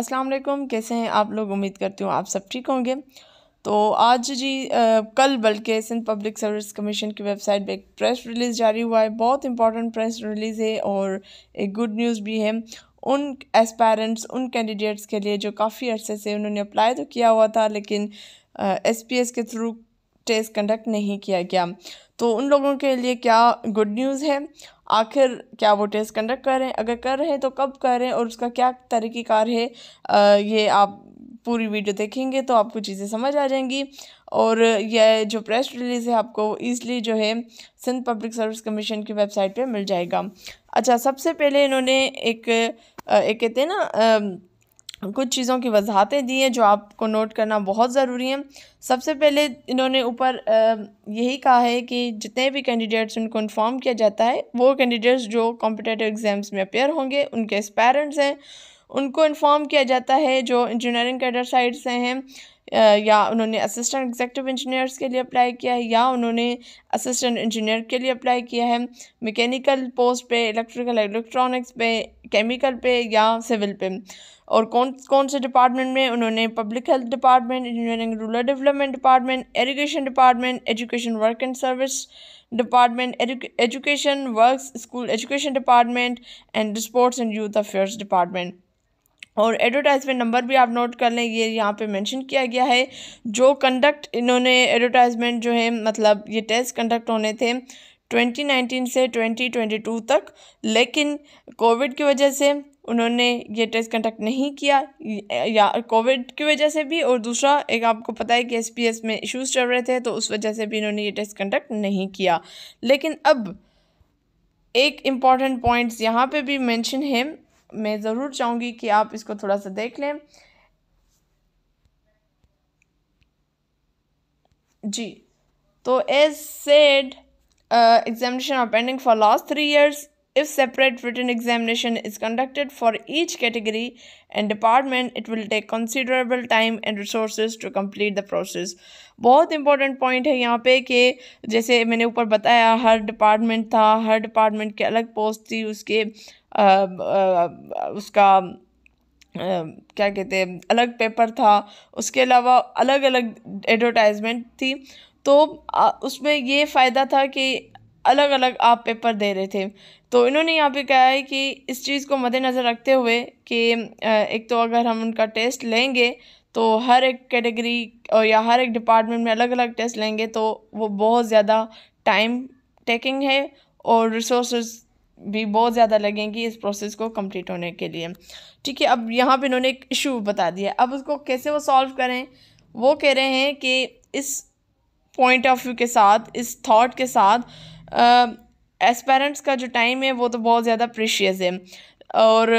अस्सलाम वालेकुम कैसे हैं आप लोग उम्मीद करती हूँ आप सब ठीक होंगे तो आज जी आ, कल बल्कि सिंध पब्लिक सर्विस कमीशन की वेबसाइट पे एक प्रेस रिलीज़ जारी हुआ है बहुत इंपॉर्टेंट प्रेस रिलीज़ है और एक गुड न्यूज़ भी है उन एस्पायरेंट्स उन कैंडिडेट्स के लिए जो काफ़ी अर्से से उन्होंने अप्लाई तो किया हुआ था लेकिन एस पी एस के थ्रू टेस्ट कंडक्ट नहीं किया गया तो उन लोगों के लिए क्या गुड न्यूज़ है आखिर क्या वो टेस्ट कंडक्ट कर रहे हैं अगर कर रहे हैं तो कब कर रहे हैं और उसका क्या तरीक़ेकार है ये आप पूरी वीडियो देखेंगे तो आपको चीज़ें समझ आ जाएंगी और यह जो प्रेस रिलीज़ है आपको ईजली जो है सिंध पब्लिक सर्विस कमीशन की वेबसाइट पे मिल जाएगा अच्छा सबसे पहले इन्होंने एक एक कहते हैं ना कुछ चीज़ों की वजाहतें दी हैं जो आपको नोट करना बहुत ज़रूरी हैं सबसे पहले इन्होंने ऊपर यही कहा है कि जितने भी कैंडिडेट्स उनको इन्फॉर्म किया जाता है वो कैंडिडेट्स जो कॉम्पिटेटिव एग्ज़ाम्स में अपेयर होंगे उनके पेरेंट्स हैं उनको इन्फॉर्म किया जाता है जो इंजीनियरिंग कैडर साइड से हैं या उन्होंने असिस्टेंट एग्जेक्टिव इंजीनियर्स के लिए अप्लाई किया है या उन्होंने असिस्टेंट इंजीनियर के लिए अप्लाई किया है मैकेनिकल पोस्ट पे इलेक्ट्रिकल इलेक्ट्रॉनिक्स पे केमिकल पे या सिविल पे और कौन कौन से डिपार्टमेंट में उन्होंने public health department engineering rural development department education department education work and service department education work school education department and sports and youth affairs department और एडवर्टाइजमेंट नंबर भी आप नोट कर लें ये यहाँ पे मेंशन किया गया है जो कंडक्ट इन्होंने एडवर्टाइजमेंट जो है मतलब ये टेस्ट कंडक्ट होने थे 2019 से 2022 तक लेकिन कोविड की वजह से उन्होंने ये टेस्ट कंडक्ट नहीं किया या कोविड की वजह से भी और दूसरा एक आपको पता है कि एसपीएस में इश्यूज चल रहे थे तो उस वजह से भी इन्होंने ये टेस्ट कंडक्ट नहीं किया लेकिन अब एक इम्पॉर्टेंट पॉइंट्स यहाँ पे भी मेंशन है मैं ज़रूर चाहूँगी कि आप इसको थोड़ा सा देख लें जी तो as said examination are pending for last three years if separate written examination is conducted for each category and department it will take considerable time and resource to complete the process बहुत important point है यहाँ पे कि जैसे मैंने ऊपर बताया हर department था हर डिपार्टमेंट के अलग पोस्ट थी उसके उसका क्या कहते हैं अलग पेपर था उसके अलावा अलग अलग एडवर्टाइजमेंट थी तो उसमें ये फ़ायदा था कि अलग अलग आप पेपर दे रहे थे तो इन्होंने यहाँ पे कहा है कि इस चीज़ को मद्देनज़र रखते हुए कि एक तो अगर हम उनका टेस्ट लेंगे तो हर एक कैटेगरी या हर एक डिपार्टमेंट में अलग अलग टेस्ट लेंगे तो वो बहुत ज़्यादा टाइम टेकिंग है और रिसोर्स भी बहुत ज़्यादा लगेंगी इस प्रोसेस को कंप्लीट होने के लिए ठीक है अब यहाँ पे इन्होंने एक इशू बता दिया अब उसको कैसे वो सॉल्व करें वो कह रहे हैं कि इस पॉइंट ऑफ व्यू के साथ इस थॉट के साथ एस्पेरेंट्स का जो टाइम है वो तो बहुत ज़्यादा प्रीशियस है और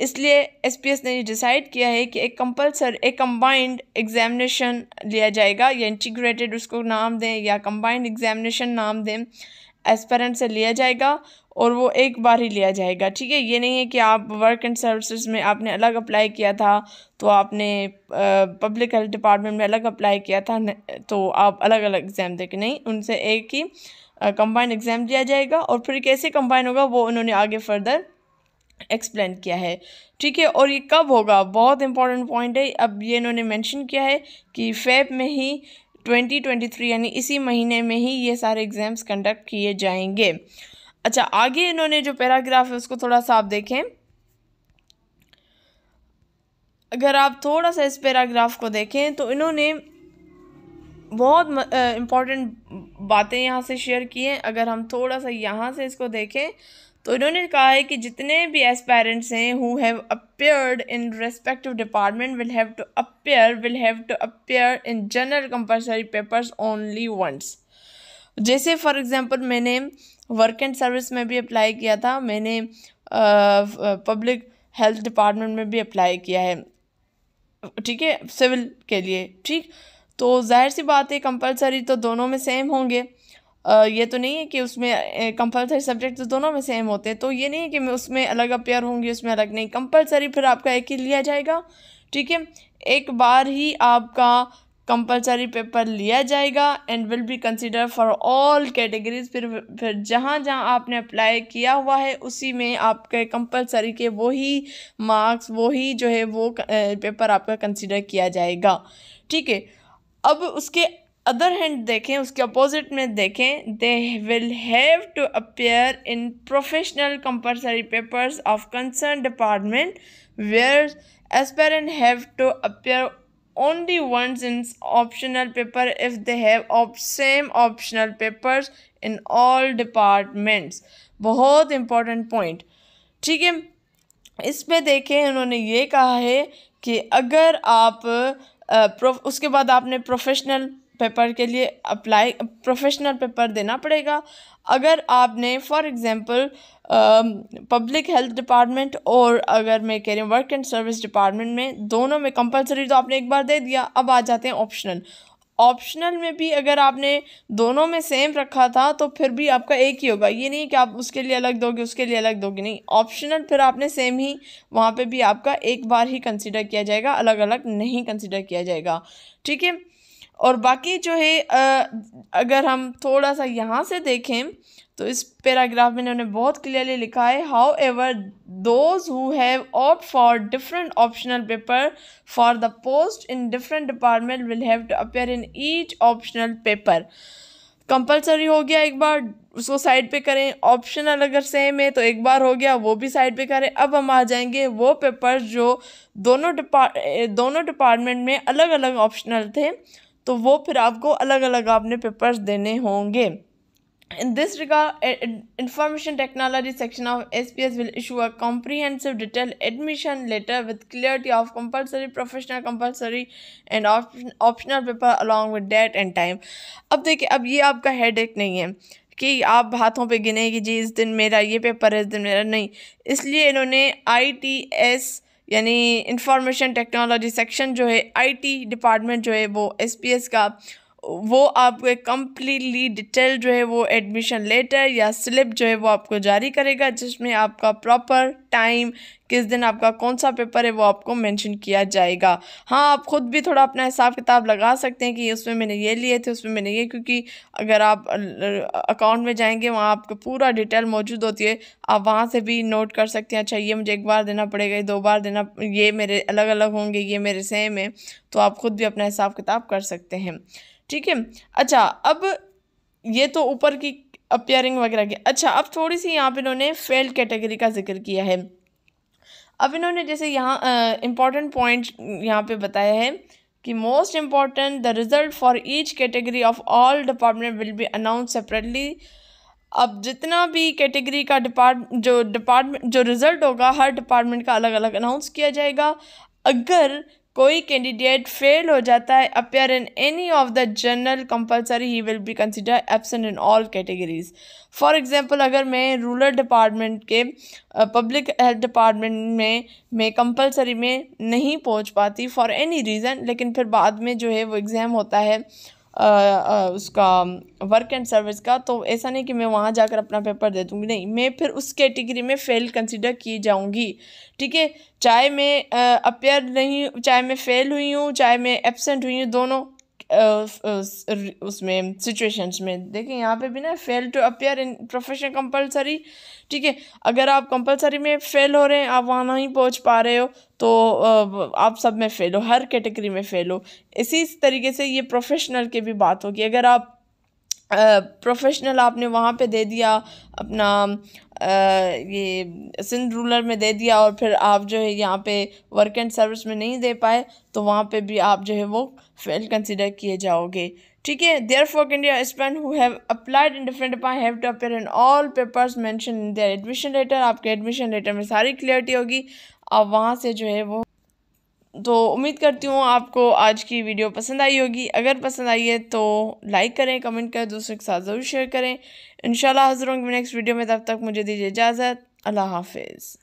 इसलिए एस ने डिसाइड किया है कि एक कंपल्सर एक कंबाइंड एग्जामिनेशन लिया जाएगा या इंटीग्रेटेड उसको नाम दें या कंबाइंड एग्जामिनेशन नाम दें एस्पेरेंट से लिया जाएगा और वो एक बार ही लिया जाएगा ठीक है ये नहीं है कि आप वर्क एंड सर्विसेज में आपने अलग अप्लाई किया था तो आपने पब्लिक हेल्थ डिपार्टमेंट में अलग अप्लाई किया था तो आप अलग अलग एग्ज़ाम देंगे नहीं उनसे एक ही कंबाइन एग्ज़ाम दिया जाएगा और फिर कैसे कंबाइन होगा वो उन्होंने आगे फर्दर एक्सप्लेन किया है ठीक है और ये कब होगा बहुत इंपॉर्टेंट पॉइंट है अब ये इन्होंने मैंशन किया है कि फेब में ही 2023 यानी इसी महीने में ही ये सारे एग्ज़ाम्स कंडक्ट किए जाएंगे अच्छा आगे इन्होंने जो पैराग्राफ है उसको थोड़ा सा आप देखें अगर आप थोड़ा सा इस पैराग्राफ को देखें तो इन्होंने बहुत इम्पॉर्टेंट बातें यहाँ से शेयर की हैं अगर हम थोड़ा सा यहाँ से इसको देखें तो इन्होंने कहा है कि जितने भी एस्पेरेंट्स हैं who have appeared in respective department will have to appear will have to appear in general compulsory papers only once जैसे फॉर एग्ज़ाम्पल मैंने वर्क एंड सर्विस में भी अप्लाई किया था मैंने पब्लिक हेल्थ डिपार्टमेंट में भी अप्लाई किया है ठीक है सिविल के लिए ठीक तो जाहिर सी बात है कंपलसरी तो दोनों में सेम होंगे आ, ये तो नहीं है कि उसमें कंपलसरी सब्जेक्ट तो दोनों में सेम होते हैं तो ये नहीं है कि मैं उसमें अलग अपेयर होंगी उसमें अलग नहीं कंपलसरी फिर आपका एक ही लिया जाएगा ठीक है एक बार ही आपका कंपलसरी पेपर लिया जाएगा and will be consider for all categories फिर फिर जहाँ जहाँ आपने अप्लाई किया हुआ है उसी में आपके कंपलसरी के वही मार्क्स वही जो है वो पेपर आपका कंसिडर किया जाएगा ठीक है अब उसके अदर हैंड देखें उसके अपोजिट में देखें they will have to appear in professional compulsory papers of concern department where aspirant have to appear only once in optional paper if they have op same optional papers in all departments बहुत important point ठीक है इस पर देखें उन्होंने ये कहा है कि अगर आप आ, उसके बाद आपने professional पेपर के लिए अप्लाई प्रोफेशनल पेपर देना पड़ेगा अगर आपने for example public health department और अगर मैं कह रही हूँ वर्क एंड सर्विस डिपार्टमेंट में दोनों में कंपलसरी तो आपने एक बार दे दिया अब आ जाते हैं ऑप्शनल ऑप्शनल में भी अगर आपने दोनों में सेम रखा था तो फिर भी आपका एक ही होगा ये नहीं कि आप उसके लिए अलग दोगे उसके लिए अलग दोगे नहीं ऑप्शनल फिर आपने सेम ही वहाँ पे भी आपका एक बार ही कंसिडर किया जाएगा अलग अलग नहीं कंसिडर किया जाएगा ठीक है और बाकी जो है अगर हम थोड़ा सा यहाँ से देखें तो इस पैराग्राफ में उन्होंने बहुत क्लियरली लिखा है however those who have opt for different optional paper for the post in different department will have to appear in each optional paper compulsory हो गया एक बार उसको साइड पे करें ऑप्शनल अगर सेम है तो एक बार हो गया वो भी साइड पे करें अब हम आ जाएंगे वो पेपर जो दोनों डिपार्ट दोनों डिपार्टमेंट में अलग अलग ऑप्शनल थे तो वो फिर आपको अलग अलग आपने पेपर्स देने होंगे in this regard information technology section of S P S will issue a comprehensive detail admission letter with clarity of compulsory professional compulsory and optional paper along with date and time अब देखिए अब ये आपका head एक नहीं है कि आप हाथों पर गिने कि जी इस दिन मेरा ये पेपर है इस दिन मेरा नहीं इसलिए इन्होंने आई टी एस यानी इंफॉर्मेशन टेक्नोलॉजी सेक्शन जो है आईटी डिपार्टमेंट जो है वो एसपीएस का वो आपको एक कम्प्लीटली डिटेल जो है वो एडमिशन लेटर या स्लिप जो है वो आपको जारी करेगा जिसमें आपका प्रॉपर टाइम किस दिन आपका कौन सा पेपर है वो आपको मेंशन किया जाएगा हाँ आप ख़ुद भी थोड़ा अपना हिसाब किताब लगा सकते हैं कि उसमें मैंने ये लिए थे उसमें मैंने ये क्योंकि अगर आप अकाउंट में जाएंगे वहाँ आपको पूरा डिटेल मौजूद होती है आप वहाँ से भी नोट कर सकते हैं अच्छा ये मुझे एक बार देना पड़ेगा दो बार देना ये मेरे अलग अलग होंगे ये मेरे सेम है तो आप ख़ुद भी अपना हिसाब किताब कर सकते हैं ठीक है अच्छा अब ये तो ऊपर की अपियरिंग वगैरह की अच्छा अब थोड़ी सी यहाँ पे इन्होंने फेल्ड कैटेगरी का जिक्र किया है अब इन्होंने जैसे यहाँ इम्पॉर्टेंट पॉइंट यहाँ पे बताया है कि most important the result for each category of all department will be announce separately अब जितना भी कैटेगरी का डिपार्ट जो डिपार्टमेंट जो रिज़ल्ट होगा हर डिपार्टमेंट का अलग अलग अनाउंस किया जाएगा अगर कोई कैंडिडेट फेल हो जाता है appear in any of the general compulsory he will be consider absent in all categories for example अगर मैं रूरल डिपार्टमेंट के पब्लिक हेल्थ डिपार्टमेंट में मैं कंपलसरी में नहीं पहुंच पाती फॉर एनी रीज़न लेकिन फिर बाद में जो है वो एग्ज़ाम होता है आ, आ, उसका वर्क एंड सर्विस का तो ऐसा नहीं कि मैं वहाँ जाकर अपना पेपर दे दूँगी नहीं मैं फिर उस कैटेगरी में फ़ेल कंसिडर की जाऊँगी ठीक है चाहे मैं अपेयर नहीं चाहे मैं फ़ेल हुई हूँ चाहे मैं एबसेंट हुई हूँ दोनों उस, उसमें सिचुएशंस में देखें यहाँ पे भी ना fail to appear in profession compulsory ठीक है अगर आप कंपलसरी में फेल हो रहे हैं आप वहाँ नहीं पहुँच पा रहे हो तो आप सब में फेल हो हर कैटेगरी में फेल हो इसी तरीके से ये प्रोफेशनल की भी बात होगी अगर आप प्रोफेशनल आपने वहाँ पे दे दिया अपना uh, ये सिंध रूलर में दे दिया और फिर आप जो है यहाँ पे वर्क एंड सर्विस में नहीं दे पाए तो वहाँ पे भी आप जो है वो फेल कंसिडर किए जाओगे ठीक है therefore India spent who have applied in different have to appear in all papers mention in their admission letter आपके एडमिशन लेटर में सारी क्लियरिटी होगी आप वहाँ से जो है वो तो उम्मीद करती हूँ आपको आज की वीडियो पसंद आई होगी अगर पसंद आई है तो लाइक करें कमेंट करें दूसरों के साथ ज़रूर शेयर करें इन हाज़िर होंगे नेक्स्ट वीडियो में तब तक मुझे दीजिए इजाज़त अल्लाह हाफिज़